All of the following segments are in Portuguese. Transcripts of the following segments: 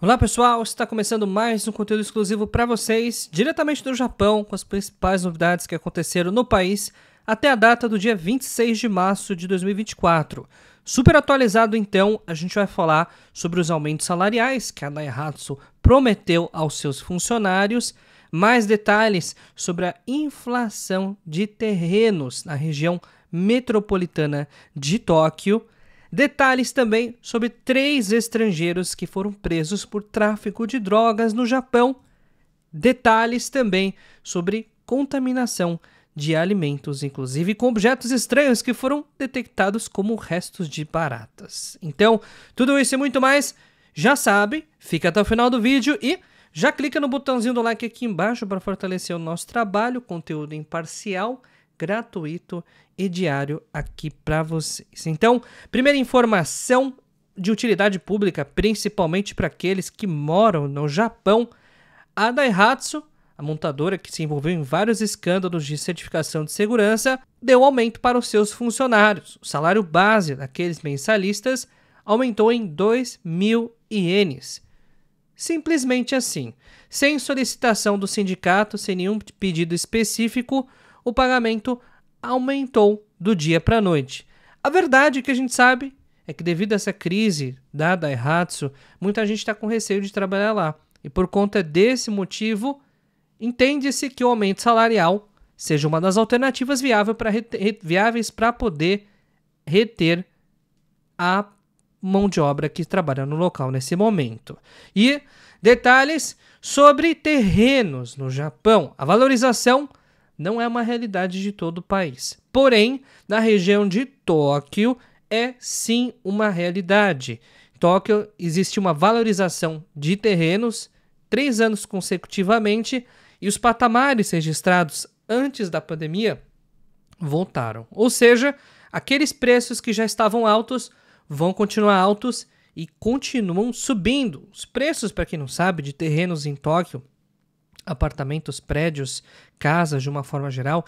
Olá pessoal, está começando mais um conteúdo exclusivo para vocês, diretamente do Japão, com as principais novidades que aconteceram no país até a data do dia 26 de março de 2024. Super atualizado então, a gente vai falar sobre os aumentos salariais que a Daihatsu prometeu aos seus funcionários, mais detalhes sobre a inflação de terrenos na região metropolitana de Tóquio Detalhes também sobre três estrangeiros que foram presos por tráfico de drogas no Japão. Detalhes também sobre contaminação de alimentos, inclusive com objetos estranhos que foram detectados como restos de baratas. Então, tudo isso e muito mais, já sabe, fica até o final do vídeo e já clica no botãozinho do like aqui embaixo para fortalecer o nosso trabalho, conteúdo imparcial gratuito e diário aqui para vocês. Então, primeira informação de utilidade pública, principalmente para aqueles que moram no Japão, a Daihatsu, a montadora que se envolveu em vários escândalos de certificação de segurança, deu aumento para os seus funcionários. O salário base daqueles mensalistas aumentou em 2 mil ienes. Simplesmente assim, sem solicitação do sindicato, sem nenhum pedido específico, o pagamento aumentou do dia para a noite. A verdade que a gente sabe é que devido a essa crise da Daihatsu, muita gente está com receio de trabalhar lá. E por conta desse motivo, entende-se que o aumento salarial seja uma das alternativas viável pra viáveis para poder reter a mão de obra que trabalha no local nesse momento. E detalhes sobre terrenos no Japão. A valorização não é uma realidade de todo o país. Porém, na região de Tóquio é sim uma realidade. Em Tóquio existe uma valorização de terrenos três anos consecutivamente e os patamares registrados antes da pandemia voltaram. Ou seja, aqueles preços que já estavam altos vão continuar altos e continuam subindo. Os preços, para quem não sabe, de terrenos em Tóquio apartamentos, prédios, casas de uma forma geral,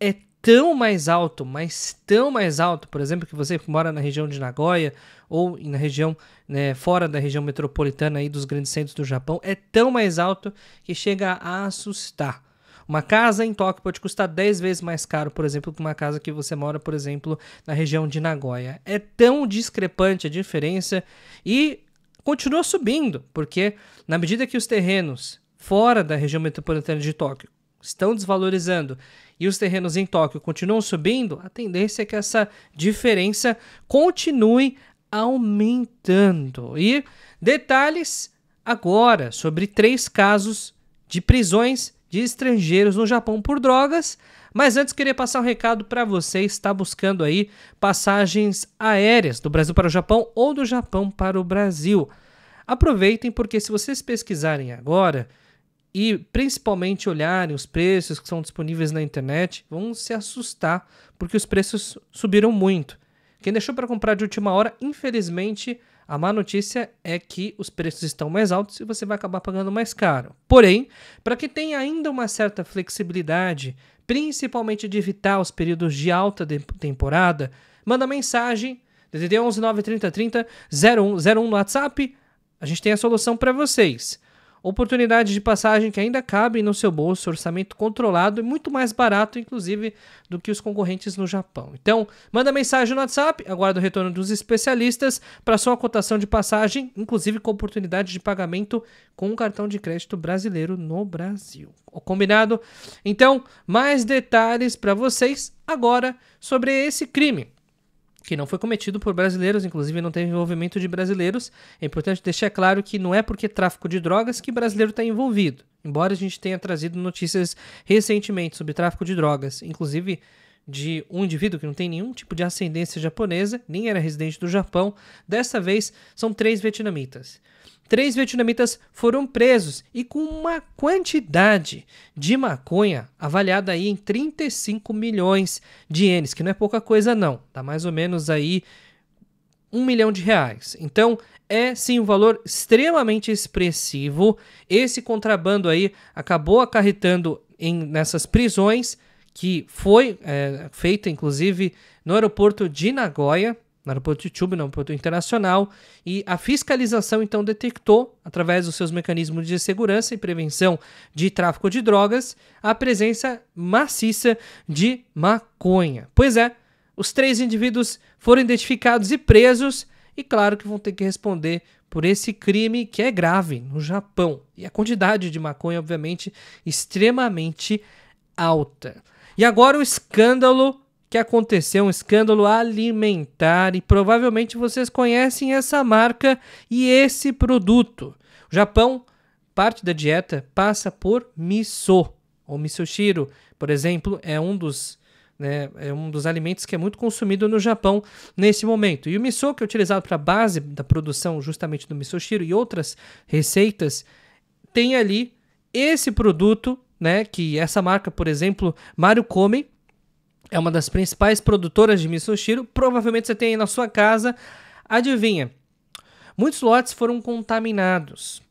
é tão mais alto, mas tão mais alto, por exemplo, que você mora na região de Nagoya ou na região né, fora da região metropolitana aí dos grandes centros do Japão, é tão mais alto que chega a assustar. Uma casa em Tóquio pode custar 10 vezes mais caro, por exemplo, que uma casa que você mora, por exemplo, na região de Nagoya. É tão discrepante a diferença e continua subindo, porque na medida que os terrenos fora da região metropolitana de Tóquio estão desvalorizando e os terrenos em Tóquio continuam subindo, a tendência é que essa diferença continue aumentando. E detalhes agora sobre três casos de prisões de estrangeiros no Japão por drogas. Mas antes queria passar um recado para você está buscando aí passagens aéreas do Brasil para o Japão ou do Japão para o Brasil. Aproveitem porque se vocês pesquisarem agora, e principalmente olharem os preços que são disponíveis na internet, vão se assustar porque os preços subiram muito. Quem deixou para comprar de última hora, infelizmente, a má notícia é que os preços estão mais altos e você vai acabar pagando mais caro. Porém, para que tenha ainda uma certa flexibilidade, principalmente de evitar os períodos de alta de temporada, manda mensagem DDD 11 0101 no WhatsApp. A gente tem a solução para vocês oportunidades de passagem que ainda cabem no seu bolso, orçamento controlado e muito mais barato, inclusive, do que os concorrentes no Japão. Então, manda mensagem no WhatsApp, aguarda o retorno dos especialistas para sua cotação de passagem, inclusive com oportunidade de pagamento com um cartão de crédito brasileiro no Brasil. Combinado? Então, mais detalhes para vocês agora sobre esse crime que não foi cometido por brasileiros, inclusive não teve envolvimento de brasileiros. É importante deixar claro que não é porque tráfico de drogas que brasileiro está envolvido. Embora a gente tenha trazido notícias recentemente sobre tráfico de drogas, inclusive de um indivíduo que não tem nenhum tipo de ascendência japonesa, nem era residente do Japão. Dessa vez, são três vietnamitas. Três vietnamitas foram presos e com uma quantidade de maconha avaliada aí em 35 milhões de ienes, que não é pouca coisa não, tá mais ou menos aí um milhão de reais. Então, é sim um valor extremamente expressivo. Esse contrabando aí acabou acarretando em, nessas prisões que foi é, feita, inclusive, no aeroporto de Nagoya, no aeroporto de Chuba, no aeroporto internacional, e a fiscalização então detectou, através dos seus mecanismos de segurança e prevenção de tráfico de drogas, a presença maciça de maconha. Pois é, os três indivíduos foram identificados e presos, e claro que vão ter que responder por esse crime que é grave no Japão. E a quantidade de maconha, obviamente, extremamente alta. E agora o escândalo que aconteceu, um escândalo alimentar, e provavelmente vocês conhecem essa marca e esse produto. O Japão, parte da dieta passa por miso, ou misoshiro, por exemplo, é um dos né, é um dos alimentos que é muito consumido no Japão nesse momento. E o miso, que é utilizado para a base da produção justamente do misoshiro e outras receitas, tem ali esse produto né? Que essa marca, por exemplo, Mario Come, é uma das principais produtoras de Miss Provavelmente você tem aí na sua casa. Adivinha? Muitos lotes foram contaminados.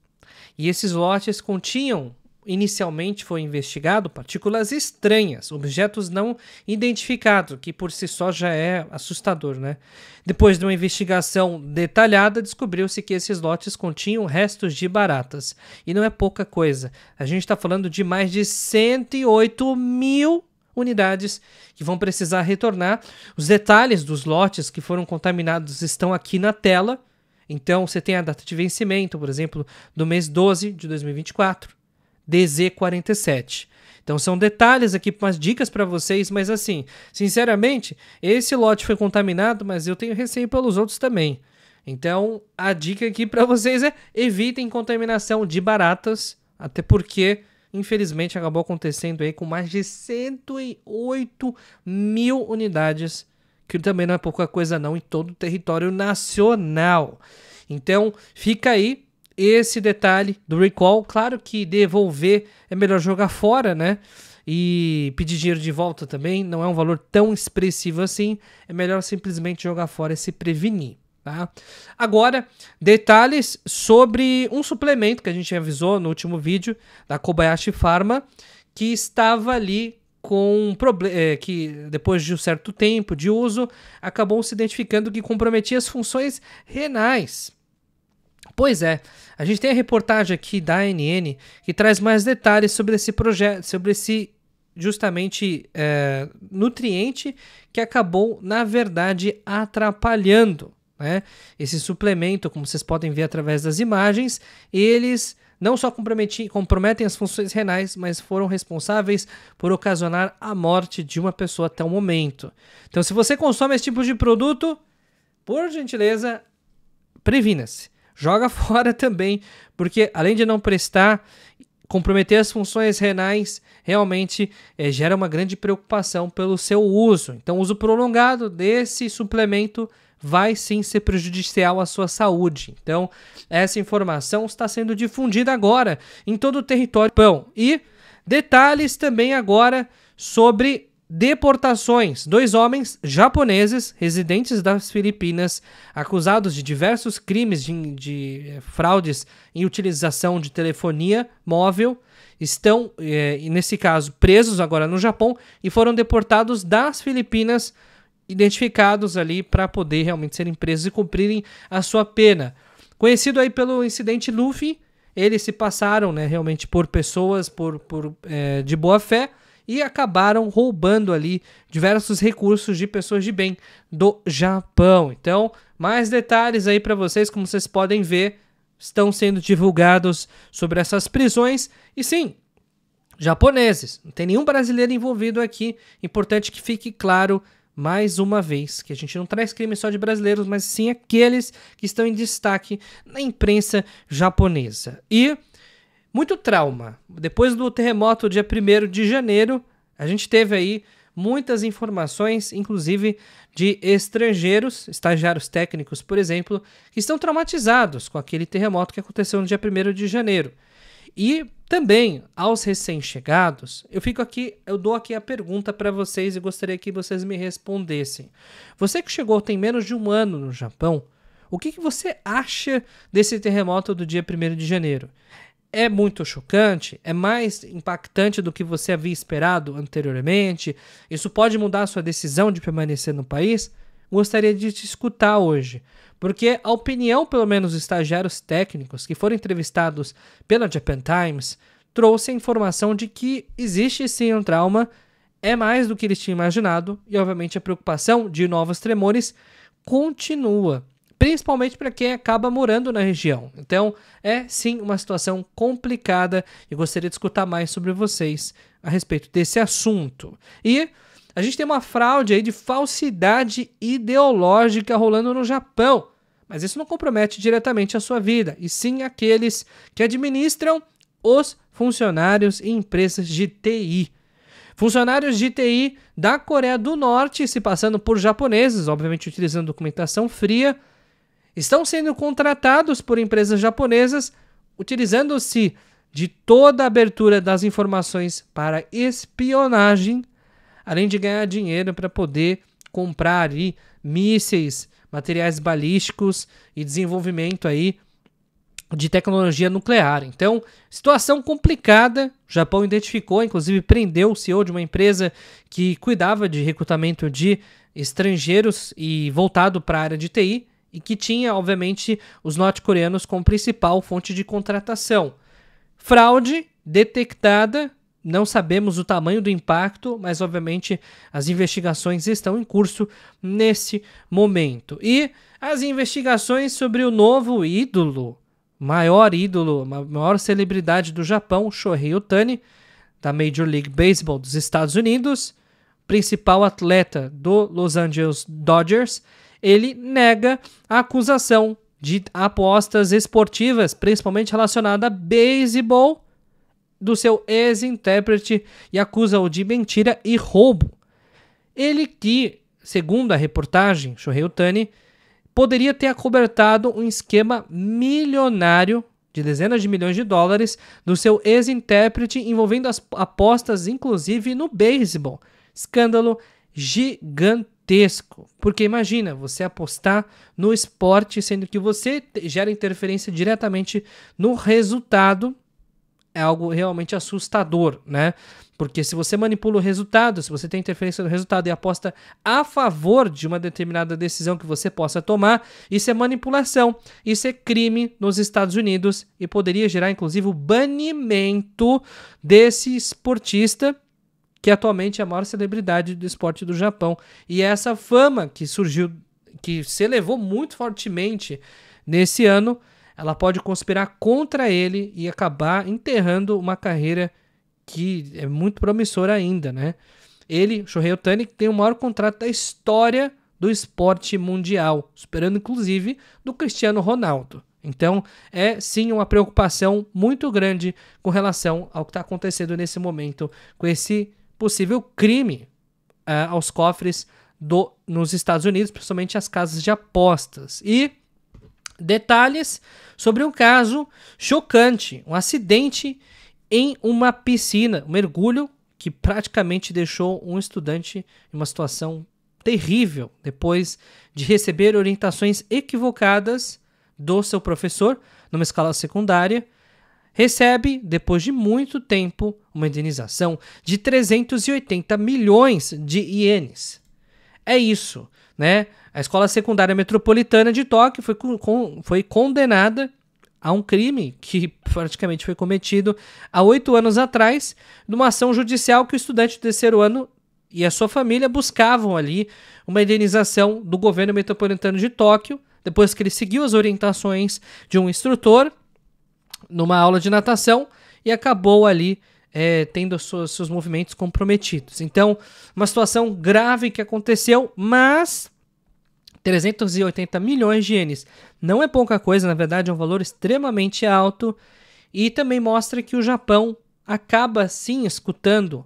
E esses lotes continham inicialmente foi investigado partículas estranhas, objetos não identificados, que por si só já é assustador, né? Depois de uma investigação detalhada, descobriu-se que esses lotes continham restos de baratas. E não é pouca coisa. A gente está falando de mais de 108 mil unidades que vão precisar retornar. Os detalhes dos lotes que foram contaminados estão aqui na tela. Então, você tem a data de vencimento, por exemplo, do mês 12 de 2024 DZ47. Então são detalhes aqui, umas dicas para vocês, mas assim, sinceramente, esse lote foi contaminado, mas eu tenho receio pelos outros também. Então a dica aqui para vocês é evitem contaminação de baratas, até porque infelizmente acabou acontecendo aí com mais de 108 mil unidades, que também não é pouca coisa não, em todo o território nacional. Então fica aí esse detalhe do recall. Claro que devolver é melhor jogar fora, né? E pedir dinheiro de volta também não é um valor tão expressivo assim. É melhor simplesmente jogar fora e se prevenir. Tá? Agora, detalhes sobre um suplemento que a gente avisou no último vídeo da Kobayashi Pharma, que estava ali com um problema, eh, que depois de um certo tempo de uso acabou se identificando que comprometia as funções renais. Pois é, a gente tem a reportagem aqui da ANN que traz mais detalhes sobre esse projeto, sobre esse justamente é, nutriente que acabou, na verdade, atrapalhando. Né? Esse suplemento, como vocês podem ver através das imagens, eles não só comprometem as funções renais, mas foram responsáveis por ocasionar a morte de uma pessoa até o momento. Então, se você consome esse tipo de produto, por gentileza, previna-se joga fora também, porque além de não prestar, comprometer as funções renais realmente é, gera uma grande preocupação pelo seu uso. Então, o uso prolongado desse suplemento vai sim ser prejudicial à sua saúde. Então, essa informação está sendo difundida agora em todo o território. Pão. E detalhes também agora sobre deportações. Dois homens japoneses, residentes das Filipinas, acusados de diversos crimes de, de eh, fraudes em utilização de telefonia móvel, estão, eh, nesse caso, presos agora no Japão e foram deportados das Filipinas, identificados ali para poder realmente serem presos e cumprirem a sua pena. Conhecido aí pelo incidente Luffy, eles se passaram né, realmente por pessoas por, por eh, de boa fé e acabaram roubando ali diversos recursos de pessoas de bem do Japão. Então, mais detalhes aí para vocês, como vocês podem ver, estão sendo divulgados sobre essas prisões. E sim, japoneses, não tem nenhum brasileiro envolvido aqui. Importante que fique claro mais uma vez, que a gente não traz crime só de brasileiros, mas sim aqueles que estão em destaque na imprensa japonesa. E muito trauma. Depois do terremoto, dia 1 de janeiro, a gente teve aí muitas informações, inclusive de estrangeiros, estagiários técnicos, por exemplo, que estão traumatizados com aquele terremoto que aconteceu no dia 1 de janeiro. E também aos recém-chegados, eu fico aqui, eu dou aqui a pergunta para vocês e gostaria que vocês me respondessem. Você que chegou tem menos de um ano no Japão, o que, que você acha desse terremoto do dia 1 de janeiro? é muito chocante, é mais impactante do que você havia esperado anteriormente, isso pode mudar a sua decisão de permanecer no país, gostaria de te escutar hoje. Porque a opinião, pelo menos, dos estagiários técnicos que foram entrevistados pela Japan Times trouxe a informação de que existe sim um trauma, é mais do que eles tinham imaginado, e obviamente a preocupação de novos tremores continua principalmente para quem acaba morando na região. Então, é sim uma situação complicada e gostaria de escutar mais sobre vocês a respeito desse assunto. E a gente tem uma fraude aí de falsidade ideológica rolando no Japão, mas isso não compromete diretamente a sua vida, e sim aqueles que administram os funcionários e empresas de TI. Funcionários de TI da Coreia do Norte, se passando por japoneses, obviamente utilizando documentação fria, estão sendo contratados por empresas japonesas, utilizando-se de toda a abertura das informações para espionagem, além de ganhar dinheiro para poder comprar ali mísseis, materiais balísticos e desenvolvimento aí de tecnologia nuclear. Então, situação complicada. O Japão identificou, inclusive prendeu o CEO de uma empresa que cuidava de recrutamento de estrangeiros e voltado para a área de TI e que tinha, obviamente, os norte-coreanos como principal fonte de contratação. Fraude detectada, não sabemos o tamanho do impacto, mas obviamente as investigações estão em curso nesse momento. E as investigações sobre o novo ídolo, maior ídolo, maior celebridade do Japão, Shohei Otani, da Major League Baseball dos Estados Unidos, principal atleta do Los Angeles Dodgers, ele nega a acusação de apostas esportivas, principalmente relacionada a beisebol, do seu ex-intérprete e acusa-o de mentira e roubo. Ele que, segundo a reportagem, Shohei Tani, poderia ter acobertado um esquema milionário de dezenas de milhões de dólares do seu ex-intérprete envolvendo as apostas, inclusive no beisebol. Escândalo gigantesco gigantesco. Porque imagina você apostar no esporte, sendo que você gera interferência diretamente no resultado, é algo realmente assustador, né? Porque se você manipula o resultado, se você tem interferência no resultado e aposta a favor de uma determinada decisão que você possa tomar, isso é manipulação, isso é crime nos Estados Unidos e poderia gerar inclusive o banimento desse esportista que atualmente é a maior celebridade do esporte do Japão. E é essa fama que surgiu, que se elevou muito fortemente nesse ano, ela pode conspirar contra ele e acabar enterrando uma carreira que é muito promissora ainda, né? Ele, Shohei Otani, tem o maior contrato da história do esporte mundial, superando inclusive do Cristiano Ronaldo. Então, é sim uma preocupação muito grande com relação ao que está acontecendo nesse momento com esse possível crime uh, aos cofres do, nos Estados Unidos, principalmente as casas de apostas. E detalhes sobre um caso chocante, um acidente em uma piscina, um mergulho que praticamente deixou um estudante em uma situação terrível depois de receber orientações equivocadas do seu professor numa escala secundária recebe, depois de muito tempo, uma indenização de 380 milhões de ienes. É isso, né? A Escola Secundária Metropolitana de Tóquio foi, con foi condenada a um crime que praticamente foi cometido há oito anos atrás, numa ação judicial que o estudante do terceiro ano e a sua família buscavam ali uma indenização do governo metropolitano de Tóquio, depois que ele seguiu as orientações de um instrutor numa aula de natação e acabou ali é, tendo seus, seus movimentos comprometidos. Então, uma situação grave que aconteceu, mas 380 milhões de ienes não é pouca coisa, na verdade, é um valor extremamente alto e também mostra que o Japão acaba sim escutando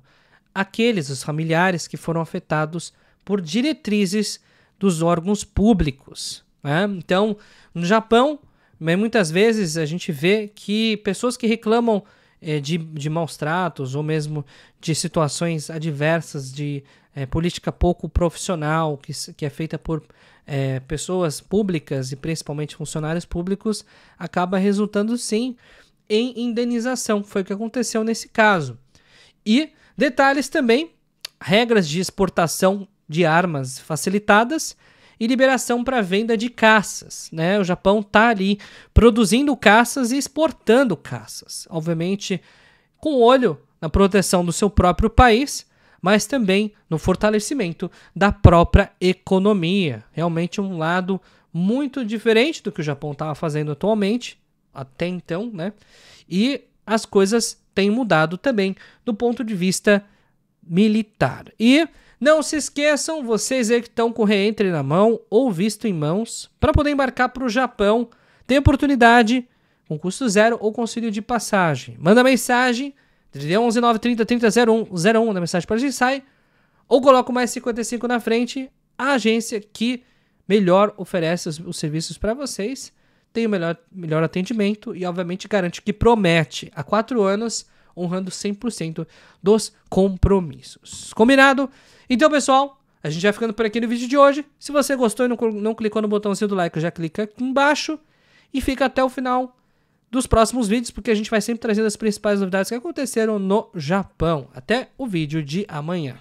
aqueles, os familiares que foram afetados por diretrizes dos órgãos públicos. Né? Então, no Japão, mas muitas vezes a gente vê que pessoas que reclamam eh, de, de maus tratos ou mesmo de situações adversas, de eh, política pouco profissional, que, que é feita por eh, pessoas públicas e principalmente funcionários públicos, acaba resultando sim em indenização. Foi o que aconteceu nesse caso. E detalhes também: regras de exportação de armas facilitadas e liberação para venda de caças. Né? O Japão está ali produzindo caças e exportando caças. Obviamente, com olho na proteção do seu próprio país, mas também no fortalecimento da própria economia. Realmente um lado muito diferente do que o Japão estava fazendo atualmente, até então, né? E as coisas têm mudado também do ponto de vista militar. E não se esqueçam, vocês aí que estão com reentre na mão ou visto em mãos, para poder embarcar para o Japão, tem oportunidade com custo zero ou conselho de passagem. Manda mensagem, 11 930 3001 na mensagem para a gente sai, ou coloca o mais 55 na frente, a agência que melhor oferece os, os serviços para vocês, tem o melhor, melhor atendimento e, obviamente, garante que promete. Há quatro anos honrando 100% dos compromissos. Combinado? Então, pessoal, a gente vai ficando por aqui no vídeo de hoje. Se você gostou e não, não clicou no botãozinho do like, já clica aqui embaixo e fica até o final dos próximos vídeos, porque a gente vai sempre trazendo as principais novidades que aconteceram no Japão. Até o vídeo de amanhã.